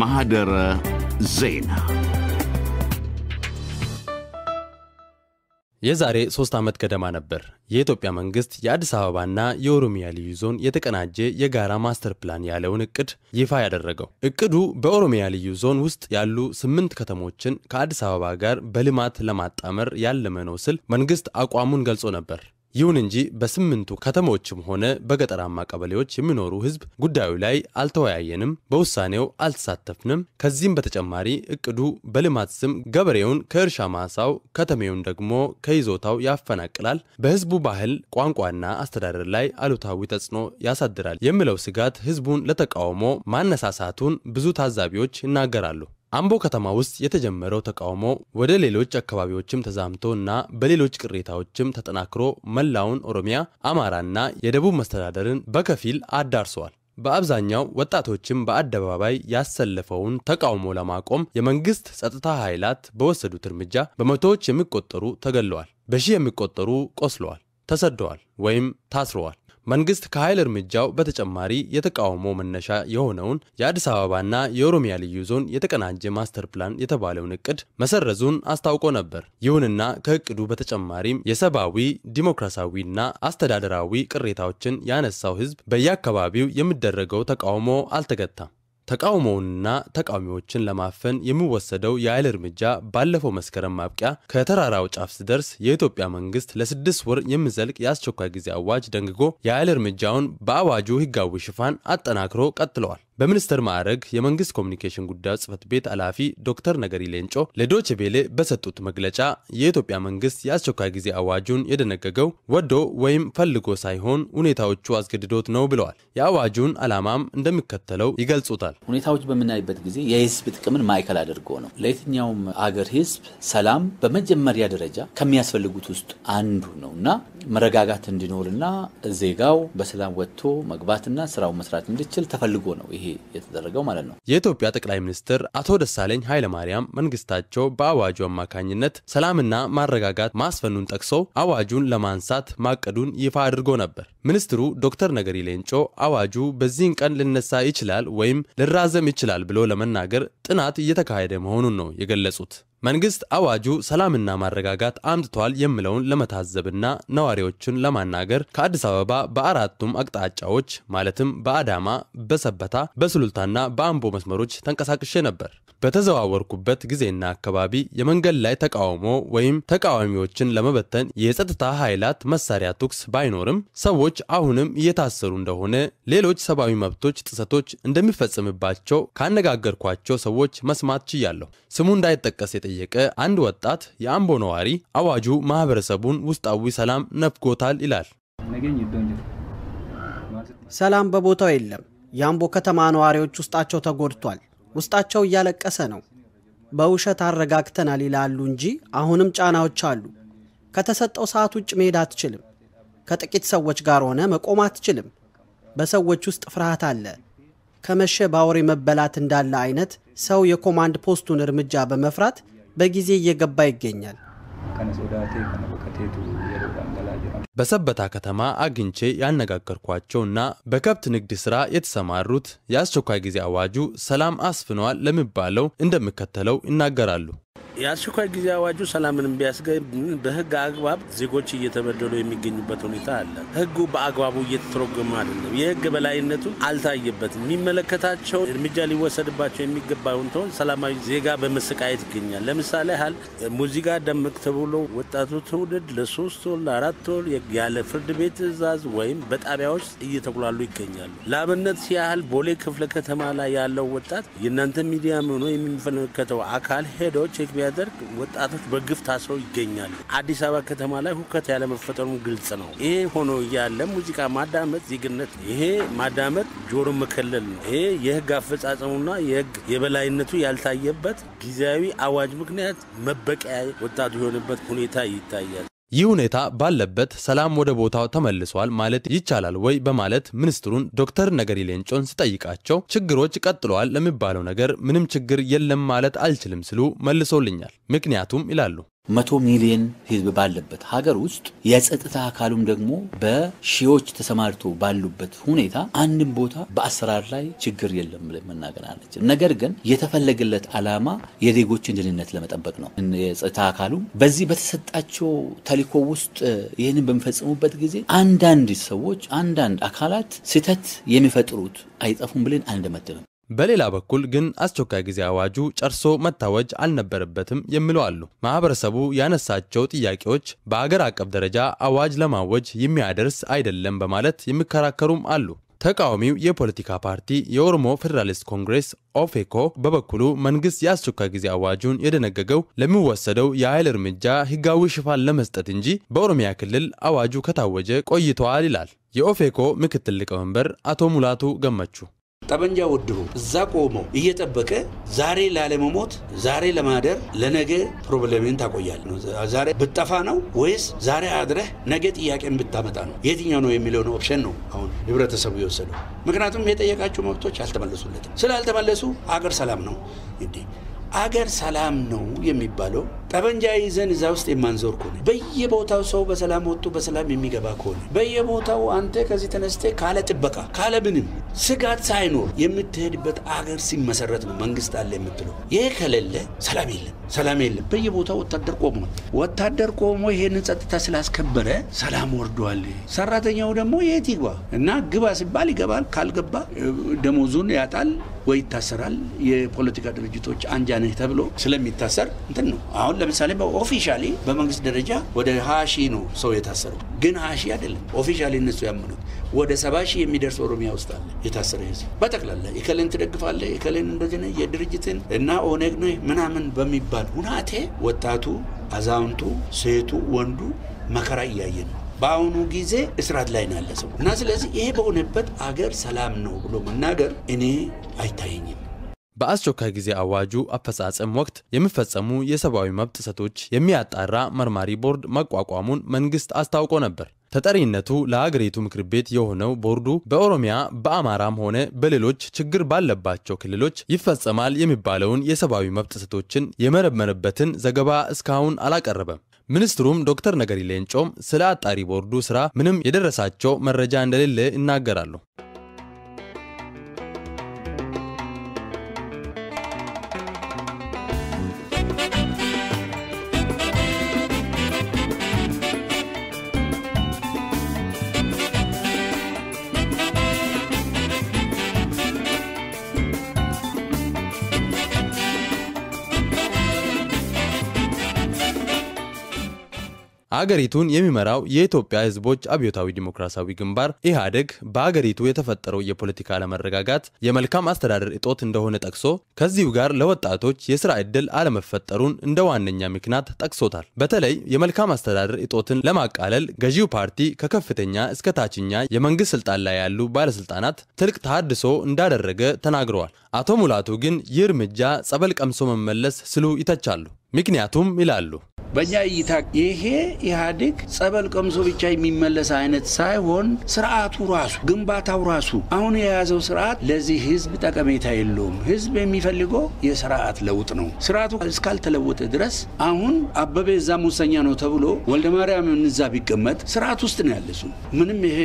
ማህደረ ዜና የዛሬ ሶስት ዓመት ገደማ ነበር የኢትዮጵያ መንግስት የአዲስ አበባና የኦሮሚያ ልዩ ዞን የተቀናጀ የጋራ ማስተር ፕላን ያለውን እቅድ ይፋ ያደረገው። እቅዱ በኦሮሚያ ልዩ ዞን ውስጥ ያሉ ስምንት ከተሞችን ከአዲስ አበባ ጋር በልማት ለማጣመር ያለመ ነው ስል መንግስት አቋሙን ገልጾ ነበር። ይሁን እንጂ በስምንቱ ከተሞችም ሆነ በገጠራማ ቀበሌዎች የሚኖሩ ህዝብ ጉዳዩ ላይ አልተወያየንም፣ በውሳኔው አልተሳተፍንም። ከዚህም በተጨማሪ እቅዱ በልማት ስም ገበሬውን ከእርሻ ማሳው ከተሜውን ደግሞ ከይዞታው ያፈናቅላል፣ በህዝቡ ባህል ቋንቋና አስተዳደር ላይ አሉታዊ ተጽዕኖ ያሳድራል የሚለው ስጋት ህዝቡን ለተቃውሞ ማነሳሳቱን ብዙ ታዛቢዎች ይናገራሉ። አምቦ ከተማ ውስጥ የተጀመረው ተቃውሞ ወደ ሌሎች አካባቢዎችም ተዛምቶ እና በሌሎች ቅሬታዎችም ተጠናክሮ መላውን ኦሮሚያ፣ አማራና የደቡብ መስተዳደርን በከፊል አዳርሰዋል። በአብዛኛው ወጣቶችም በአደባባይ ያሰለፈውን ተቃውሞ ለማቆም የመንግስት ጸጥታ ኃይላት በወሰዱት እርምጃ በመቶዎች የሚቆጠሩ ተገለዋል፣ በሺህ የሚቆጠሩ ቆስለዋል፣ ተሰደዋል ወይም ታስረዋል። መንግስት ከኃይል እርምጃው በተጨማሪ የተቃውሞ መነሻ የሆነውን የአዲስ አበባና የኦሮሚያ ልዩ ዞን የተቀናጀ ማስተር ፕላን የተባለውን እቅድ መሰረዙን አስታውቆ ነበር። ይሁንና ከእቅዱ በተጨማሪም የሰብአዊ ዲሞክራሲያዊና አስተዳደራዊ ቅሬታዎችን ያነሳው ህዝብ በየአካባቢው የሚደረገው ተቃውሞ አልተገታም። ተቃውሞውንና ተቃዋሚዎችን ለማፈን የሚወሰደው የኃይል እርምጃ ባለፈው መስከረም ማብቂያ ከተራራው ጫፍ ሲደርስ የኢትዮጵያ መንግስት ለስድስት ወር የሚዘልቅ የአስቸኳይ ጊዜ አዋጅ ደንግጎ የኃይል እርምጃውን በአዋጁ ህጋዊ ሽፋን አጠናክሮ ቀጥለዋል። በሚኒስትር ማዕረግ የመንግስት ኮሚኒኬሽን ጉዳዮች ጽህፈት ቤት ኃላፊ ዶክተር ነገሪ ሌንጮ ለዶች ቤሌ በሰጡት መግለጫ የኢትዮጵያ መንግስት የአስቸኳይ ጊዜ አዋጁን የደነገገው ወዶ ወይም ፈልጎ ሳይሆን ሁኔታዎቹ አስገድዶት ነው ብለዋል። የአዋጁን ዓላማም እንደሚከተለው ይገልጹታል። ሁኔታዎች በምናይበት ጊዜ የህዝብ ጥቅምን ማዕከል አድርጎ ነው። ለየትኛውም አገር ህዝብ ሰላም በመጀመሪያ ደረጃ ከሚያስፈልጉት ውስጥ አንዱ ነው እና መረጋጋት እንዲኖርና ዜጋው በሰላም ወጥቶ መግባትና ስራው መስራት እንዲችል ተፈልጎ ነው ይሄ የተደረገው ማለት ነው። የኢትዮጵያ ጠቅላይ ሚኒስትር አቶ ደሳለኝ ኃይለማርያም መንግስታቸው በአዋጁ አማካኝነት ሰላምና ማረጋጋት ማስፈኑን ጠቅሶ አዋጁን ለማንሳት ማቀዱን ይፋ አድርጎ ነበር። ሚኒስትሩ ዶክተር ነገሪ ሌንጮ አዋጁ በዚህን ቀን ልነሳ ይችላል ወይም ልራዘም ይችላል ብሎ ለመናገር ጥናት እየተካሄደ መሆኑን ነው የገለጹት። መንግስት አዋጁ ሰላምና ማረጋጋት አምጥቷል የምለውን ለመታዘብና ነዋሪዎችን ለማናገር ከአዲስ አበባ በአራቱም አቅጣጫዎች ማለትም በአዳማ፣ በሰበታ፣ በሱሉልታና በአምቦ መስመሮች ተንቀሳቅሼ ነበር። በተዘዋወርኩበት ጊዜና አካባቢ የመንገድ ላይ ተቃውሞ ወይም ተቃዋሚዎችን ለመበተን የጸጥታ ኃይላት መሳሪያ ተኩስ ባይኖርም ሰዎች አሁንም እየታሰሩ እንደሆነ፣ ሌሎች ሰብአዊ መብቶች ጥሰቶች እንደሚፈጸምባቸው ካነጋገርኳቸው ሰዎች መስማት ችያለሁ። ስሙ እንዳይጠቀስ የጠየቀ አንድ ወጣት የአምቦ ነዋሪ አዋጁ ማህበረሰቡን ውስጣዊ ሰላም ነፍጎታል ይላል። ሰላም በቦታው የለም። የአምቦ ከተማ ነዋሪዎች ውስጣቸው ተጎድቷል። ውስጣቸው እያለቀሰ ነው። በውሸት አረጋግተናል ይላሉ እንጂ አሁንም ጫናዎች አሉ። ከተሰጠው ሰዓት ውጭ መሄድ አትችልም። ከጥቂት ሰዎች ጋር ሆነ መቆም አትችልም። በሰዎች ውስጥ ፍርሃት አለ። ከመሸ ባውሬ መበላት እንዳለ አይነት ሰው የኮማንድ ፖስቱን እርምጃ በመፍራት በጊዜ እየገባ ይገኛል። በሰበታ ከተማ አግኝቼ ያነጋገርኳቸውና በከብት ንግድ ስራ የተሰማሩት የአስቸኳይ ጊዜ አዋጁ ሰላም አስፍነዋል ለሚባለው እንደሚከተለው ይናገራሉ። የአስቸኳይ ጊዜ አዋጁ ሰላምን ቢያስገኝ በህግ አግባብ ዜጎች እየተበደሉ የሚገኙበት ሁኔታ አለ። ህጉ በአግባቡ እየተተረጎመ አይደለም። የህግ በላይነቱ አልታየበትም። የሚመለከታቸው እርምጃ ሊወሰድባቸው የሚገባውን ተሆን ሰላማዊ ዜጋ በመሰቃየት ይገኛል። ለምሳሌ ያህል ሙዚቃ ደምቅ ተብሎ ወጣቱ ትውልድ ለሶስት ወር ለአራት ወር ያለ ፍርድ ቤት ትዕዛዝ ወይም በጣቢያዎች እየተጉላሉ ይገኛሉ። ለአብነት ያህል ቦሌ ክፍለ ከተማ ላይ ያለው ወጣት የእናንተ ሚዲያ ሆኖ የሚመለከተው አካል ሄዶ ቼክ ቢያ ሲያደርግ ወጣቶች በግፍ ታስረው ይገኛሉ። አዲስ አበባ ከተማ ላይ ሁከት ያለመፈጠሩ ግልጽ ነው። ይሄ ሆኖ እያለ ሙዚቃ ማዳመጥ ዜግነት፣ ይሄ ማዳመጥ ጆሮ መከለል ነው። ይሄ የህግ አፈጻጸሙና የህግ የበላይነቱ ያልታየበት ጊዜያዊ አዋጅ ምክንያት መበቀያ ወጣቱ የሆነበት ሁኔታ ይታያል። ይህ ሁኔታ ባለበት ሰላም ወደ ቦታው ተመልሷል ማለት ይቻላል ወይ በማለት ሚኒስትሩን ዶክተር ነገሪ ሌንጮን ስጠይቃቸው ችግሮች ቀጥለዋል ለሚባለው ነገር ምንም ችግር የለም ማለት አልችልም ሲሉ መልሶልኛል። ምክንያቱም ይላሉ መቶ ሚሊየን ህዝብ ባለበት ሀገር ውስጥ የጸጥታ አካሉም ደግሞ በሺዎች ተሰማርቶ ባሉበት ሁኔታ አንድም ቦታ በአሰራር ላይ ችግር የለም ብለን መናገር አለችም። ነገር ግን የተፈለገለት አላማ የዜጎችን ደህንነት ለመጠበቅ ነው። የጸጥታ አካሉም በዚህ በተሰጣቸው ተልዕኮ ውስጥ ይህንን በሚፈጽሙበት ጊዜ አንዳንድ ሰዎች፣ አንዳንድ አካላት ስህተት የሚፈጥሩት አይጠፉም ብለን አንደመድብም። በሌላ በኩል ግን አስቸኳይ ጊዜ አዋጁ ጨርሶ መታወጅ አልነበረበትም የሚለው አሉ። ማህበረሰቡ ያነሳቸው ጥያቄዎች በአገር አቀፍ ደረጃ አዋጅ ለማወጅ የሚያደርስ አይደለም በማለት የሚከራከሩም አሉ። ተቃዋሚው የፖለቲካ ፓርቲ የኦሮሞ ፌዴራሊስት ኮንግሬስ ኦፌኮ በበኩሉ መንግስት የአስቸኳይ ጊዜ አዋጁን የደነገገው ለሚወሰደው የኃይል እርምጃ ህጋዊ ሽፋን ለመስጠት እንጂ በኦሮሚያ ክልል አዋጁ ከታወጀ ቆይተዋል ይላል። የኦፌኮ ምክትል ሊቀመንበር አቶ ሙላቱ ገመቹ ጠበንጃ ወድሮ እዛ ቆሞ እየጠበቀ ዛሬ ላለመሞት ዛሬ ለማደር ለነገ ፕሮብለምን ታቆያል። ዛሬ ብጠፋ ነው ወይስ ዛሬ አድረህ ነገ ጥያቄን ብታመጣ ነው? የትኛው ነው የሚለውን ኦፕሽን ነው አሁን ህብረተሰቡ የወሰደው። ምክንያቱም የጠየቃቸው መብቶች አልተመለሱለትም። ስላልተመለሱ አገር ሰላም ነው እንዴ? አገር ሰላም ነው የሚባለው ጠበንጃ ይዘን እዛ ውስጥ የማንዞር ከሆነ በየቦታው ሰው በሰላም ወጥቶ በሰላም የሚገባ ከሆነ በየቦታው አንተ ከዚህ ተነስተ ካለ ጥበቃ ካለ ምንም ስጋት ሳይኖር የምትሄድበት አገር ሲመሰረት ነው መንግስት አለ የምትለው። ይሄ ከሌለ ሰላም የለም፣ ሰላም የለም። በየቦታው ወታደር ቆሟል። ወታደር ቆሞ ይሄንን ጸጥታ ስላስከበረ ሰላም ወርዷል። ሰራተኛው ደግሞ የት ይግባ እና ግባ ሲባል ይገባል፣ ካልገባ ደሞዙን ያጣል ወይ ይታሰራል። የፖለቲካ ድርጅቶች አንጃ ነህ ተብሎ ስለሚታሰር እንትን ነው። አሁን ለምሳሌ ኦፊሻሊ በመንግስት ደረጃ ወደ ሀያ ሺህ ነው ሰው የታሰረው፣ ግን ሀያ ሺህ አይደለም ኦፊሻሊ እነሱ ያምኑ ወደ ሰባ ሺህ የሚደርስ ኦሮሚያ ውስጥ አለ የታሰረ ህዝብ በጠቅላላ የከሌን ትደግፋለ የከሌን እንደዚህ የድርጅትን እና ኦነግ ነህ ምናምን በሚባል ሁናቴ ወጣቱ፣ አዛውንቱ፣ ሴቱ፣ ወንዱ መከራ እያየ ነው። በአሁኑ ጊዜ እስራት ላይ ናለ ሰው እና ስለዚህ ይሄ በሆነበት አገር ሰላም ነው ብሎ መናገር እኔ አይታየኝም። በአስቸኳይ ጊዜ አዋጁ አፈጻጸም ወቅት የሚፈጸሙ የሰብአዊ መብት ጥሰቶች የሚያጣራ መርማሪ ቦርድ መቋቋሙን መንግስት አስታውቆ ነበር። ተጠሪነቱ ለሀገሪቱ ምክር ቤት የሆነው ቦርዱ በኦሮሚያ በአማራም ሆነ በሌሎች ችግር ባለባቸው ክልሎች ይፈጸማል የሚባለውን የሰብአዊ መብት ጥሰቶችን የመረመረበትን ዘገባ እስካሁን አላቀረበም። ሚኒስትሩም ዶክተር ነገሪ ሌንጮም ስለ አጣሪ ቦርዱ ስራ ምንም የደረሳቸው መረጃ እንደሌለ ይናገራሉ። አገሪቱን የሚመራው የኢትዮጵያ ሕዝቦች አብዮታዊ ዲሞክራሲያዊ ግንባር ኢህአዴግ በአገሪቱ የተፈጠረው የፖለቲካ አለመረጋጋት የመልካም አስተዳደር እጦት እንደሆነ ጠቅሶ ከዚሁ ጋር ለወጣቶች የስራ ዕድል አለመፈጠሩን እንደ ዋነኛ ምክንያት ጠቅሶታል። በተለይ የመልካም አስተዳደር እጦትን ለማቃለል ገዢው ፓርቲ ከከፍተኛ እስከ ታችኛ የመንግስት ስልጣን ላይ ያሉ ባለስልጣናት ትልቅ ተሃድሶ እንዳደረገ ተናግረዋል። አቶ ሙላቱ ግን ይህ እርምጃ ጸበል ቀምሶ መመለስ ስሉ ይተቻሉ። ምክንያቱም ይላሉ በእኛ እይታ ይሄ ኢህአዴግ ጸበል ቀምሶ ብቻ የሚመለስ አይነት ሳይሆን ስርዓቱ ራሱ ግንባታው ራሱ አሁን የያዘው ስርዓት ለዚህ ህዝብ ጠቀሜታ የለውም። ህዝብ የሚፈልገው የስርዓት ለውጥ ነው። ስርዓቱ እስካልተለወጠ ድረስ አሁን አበበ እዛ ሙሰኛ ነው ተብሎ ወልደ ማርያም እዛ ቢቀመጥ ስርዓት ውስጥ ነው ያለሱ። ምንም ይሄ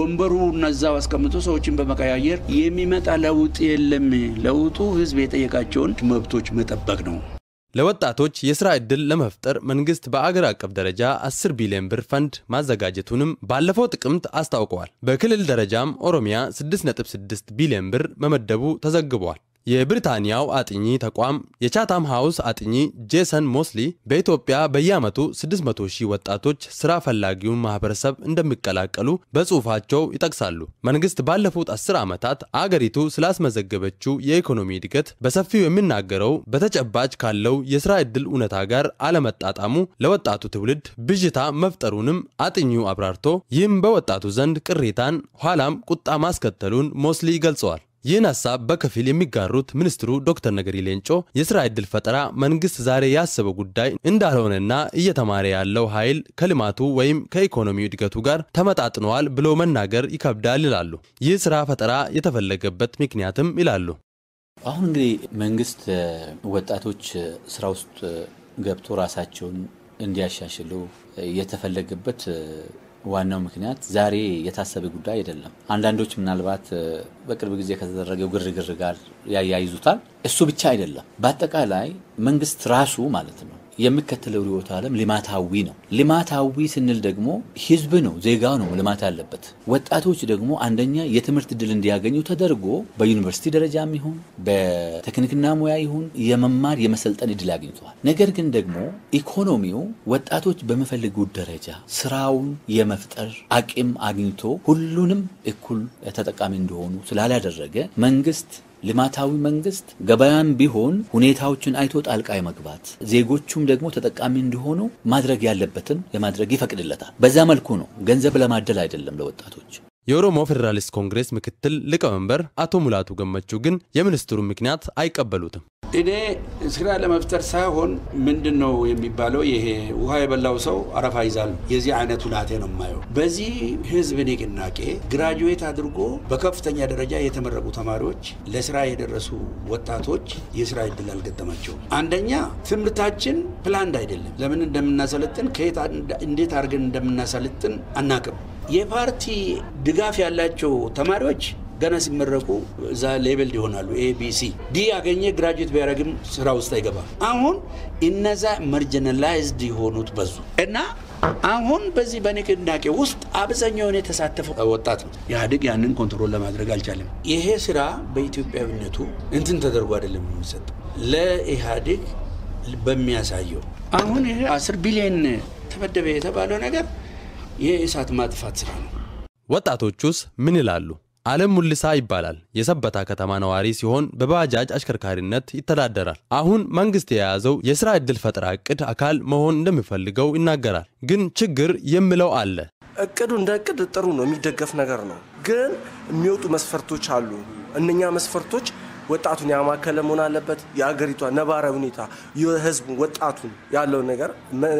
ወንበሩ እነዛው አስቀምጦ ሰዎችን በመቀያየር የሚመጣ ለውጥ የለም። ለውጡ ህዝብ የጠየቃቸውን መብቶች መጠበቅ ነው። ለወጣቶች የስራ ዕድል ለመፍጠር መንግስት በአገር አቀፍ ደረጃ 10 ቢሊዮን ብር ፈንድ ማዘጋጀቱንም ባለፈው ጥቅምት አስታውቀዋል። በክልል ደረጃም ኦሮሚያ 6.6 ቢሊዮን ብር መመደቡ ተዘግቧል። የብሪታንያው አጥኚ ተቋም የቻታም ሃውስ አጥኚ ጄሰን ሞስሊ በኢትዮጵያ በየዓመቱ 600 ሺህ ወጣቶች ስራ ፈላጊውን ማህበረሰብ እንደሚቀላቀሉ በጽሑፋቸው ይጠቅሳሉ። መንግስት ባለፉት 10 ዓመታት አገሪቱ ስላስመዘገበችው የኢኮኖሚ እድገት በሰፊው የሚናገረው በተጨባጭ ካለው የስራ ዕድል እውነታ ጋር አለመጣጣሙ ለወጣቱ ትውልድ ብዥታ መፍጠሩንም አጥኚው አብራርቶ ይህም በወጣቱ ዘንድ ቅሬታን ኋላም ቁጣ ማስከተሉን ሞስሊ ገልጸዋል። ይህን ሀሳብ በከፊል የሚጋሩት ሚኒስትሩ ዶክተር ነገሪ ሌንጮ የስራ ዕድል ፈጠራ መንግስት ዛሬ ያሰበው ጉዳይ እንዳልሆነና እየተማረ ያለው ኃይል ከልማቱ ወይም ከኢኮኖሚ እድገቱ ጋር ተመጣጥነዋል ብሎ መናገር ይከብዳል ይላሉ። ይህ ስራ ፈጠራ የተፈለገበት ምክንያትም ይላሉ። አሁን እንግዲህ መንግስት ወጣቶች ስራ ውስጥ ገብቶ ራሳቸውን እንዲያሻሽሉ የተፈለገበት ዋናው ምክንያት ዛሬ የታሰበ ጉዳይ አይደለም። አንዳንዶች ምናልባት በቅርብ ጊዜ ከተደረገው ግርግር ጋር ያያይዙታል። እሱ ብቻ አይደለም። በአጠቃላይ መንግስት ራሱ ማለት ነው የሚከተለው ርዕዮተ ዓለም ልማታዊ ነው። ልማታዊ ስንል ደግሞ ህዝብ ነው፣ ዜጋ ነው ልማት አለበት። ወጣቶች ደግሞ አንደኛ የትምህርት እድል እንዲያገኙ ተደርጎ በዩኒቨርሲቲ ደረጃም ይሁን በቴክኒክና ሙያ ይሁን የመማር የመሰልጠን እድል አግኝተዋል። ነገር ግን ደግሞ ኢኮኖሚው ወጣቶች በሚፈልጉት ደረጃ ስራውን የመፍጠር አቅም አግኝቶ ሁሉንም እኩል ተጠቃሚ እንደሆኑ ስላላደረገ መንግስት ልማታዊ መንግስት ገበያም ቢሆን ሁኔታዎችን አይቶ ጣልቃ መግባት ዜጎቹም ደግሞ ተጠቃሚ እንዲሆኑ ማድረግ ያለበትን ለማድረግ ይፈቅድለታል። በዛ መልኩ ነው፣ ገንዘብ ለማደል አይደለም ለወጣቶች። የኦሮሞ ፌዴራሊስት ኮንግሬስ ምክትል ሊቀመንበር አቶ ሙላቱ ገመቹ ግን የሚኒስትሩ ምክንያት አይቀበሉትም። እኔ ስራ ለመፍጠር ሳይሆን ምንድን ነው የሚባለው፣ ይሄ ውሃ የበላው ሰው አረፋ ይዛል። የዚህ አይነቱ ላቴ ነው የማየው። በዚህ ህዝብ ንቅናቄ ግራጁዌት አድርጎ በከፍተኛ ደረጃ የተመረቁ ተማሪዎች፣ ለስራ የደረሱ ወጣቶች የስራ እድል አልገጠማቸውም። አንደኛ ትምህርታችን ፕላንድ አይደለም። ለምን እንደምናሰለጥን ከየት እንዴት አድርገን እንደምናሰለጥን አናቅም። የፓርቲ ድጋፍ ያላቸው ተማሪዎች ገና ሲመረቁ እዛ ሌቤል ይሆናሉ። ኤቢሲ ዲ ያገኘ ግራጁዌት ቢያደርግም ስራ ውስጥ አይገባም። አሁን እነዛ መርጀናላይዝድ የሆኑት በዙ እና አሁን በዚህ በንቅናቄ ውስጥ አብዛኛውን የተሳተፈ ወጣት ነው። ኢህአዴግ ያንን ኮንትሮል ለማድረግ አልቻለም። ይሄ ስራ በኢትዮጵያዊነቱ እንትን ተደርጎ አይደለም የሚሰጠው ለኢህአዴግ በሚያሳየው አሁን ይሄ አስር ቢሊዮን ተመደበ የተባለው ነገር የእሳት ማጥፋት ስራ ነው። ወጣቶቹስ ምን ይላሉ? አለም ሙልሳ ይባላል። የሰበታ ከተማ ነዋሪ ሲሆን በባጃጅ አሽከርካሪነት ይተዳደራል። አሁን መንግስት የያዘው የስራ እድል ፈጠራ እቅድ አካል መሆን እንደሚፈልገው ይናገራል። ግን ችግር የምለው አለ። እቅዱ እንደ እቅድ ጥሩ ነው፣ የሚደገፍ ነገር ነው። ግን የሚወጡ መስፈርቶች አሉ። እነኛ መስፈርቶች ወጣቱን ያማከለ መሆን አለበት። የአገሪቷ ነባራዊ ሁኔታ የህዝቡ ወጣቱን ያለውን ነገር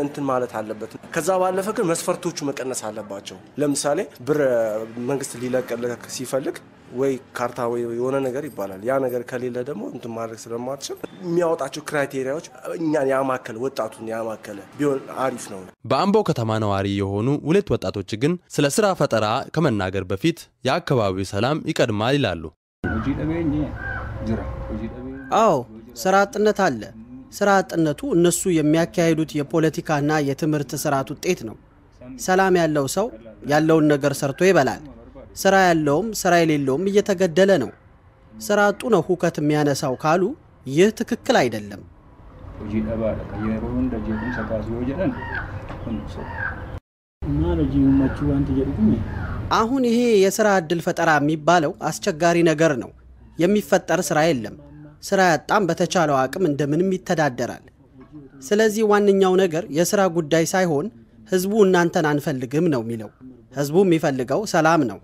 እንትን ማለት አለበት። ከዛ ባለፈ ግን መስፈርቶቹ መቀነስ አለባቸው። ለምሳሌ ብር መንግስት ሊለቅልህ ሲፈልግ ወይ ካርታ ወይ የሆነ ነገር ይባላል። ያ ነገር ከሌለ ደግሞ እንትን ማድረግ ስለማትችል የሚያወጣቸው ክራይቴሪያዎች እኛን ያማከለ ወጣቱን ያማከለ ቢሆን አሪፍ ነው። በአምቦ ከተማ ነዋሪ የሆኑ ሁለት ወጣቶች ግን ስለ ስራ ፈጠራ ከመናገር በፊት የአካባቢው ሰላም ይቀድማል ይላሉ። አዎ ስራ አጥነት አለ። ስራ አጥነቱ እነሱ የሚያካሂዱት የፖለቲካና የትምህርት ስርዓት ውጤት ነው። ሰላም ያለው ሰው ያለውን ነገር ሰርቶ ይበላል። ስራ ያለውም ስራ የሌለውም እየተገደለ ነው። ስራ አጡ ነው ሁከት የሚያነሳው ካሉ ይህ ትክክል አይደለም። አሁን ይሄ የስራ እድል ፈጠራ የሚባለው አስቸጋሪ ነገር ነው። የሚፈጠር ስራ የለም። ስራ ያጣም በተቻለው አቅም እንደምንም ይተዳደራል። ስለዚህ ዋነኛው ነገር የሥራ ጉዳይ ሳይሆን ህዝቡ እናንተን አንፈልግም ነው የሚለው። ህዝቡ የሚፈልገው ሰላም ነው።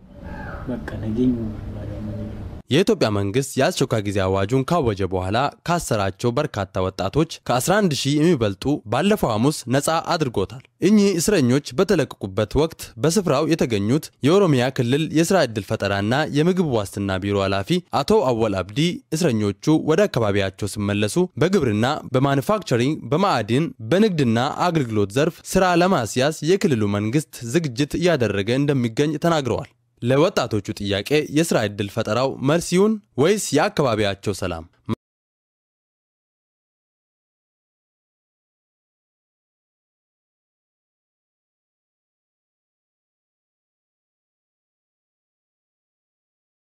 የኢትዮጵያ መንግስት የአስቸኳይ ጊዜ አዋጁን ካወጀ በኋላ ካሰራቸው በርካታ ወጣቶች ከ11 ሺህ የሚበልጡ ባለፈው ሐሙስ ነፃ አድርጎታል። እኚህ እስረኞች በተለቀቁበት ወቅት በስፍራው የተገኙት የኦሮሚያ ክልል የስራ ዕድል ፈጠራና የምግብ ዋስትና ቢሮ ኃላፊ አቶ አወል አብዲ እስረኞቹ ወደ አካባቢያቸው ሲመለሱ በግብርና፣ በማኑፋክቸሪንግ፣ በማዕድን፣ በንግድና አገልግሎት ዘርፍ ስራ ለማስያዝ የክልሉ መንግስት ዝግጅት እያደረገ እንደሚገኝ ተናግረዋል። ለወጣቶቹ ጥያቄ የስራ ዕድል ፈጠራው መልስ ይሁን ወይስ የአካባቢያቸው ሰላም?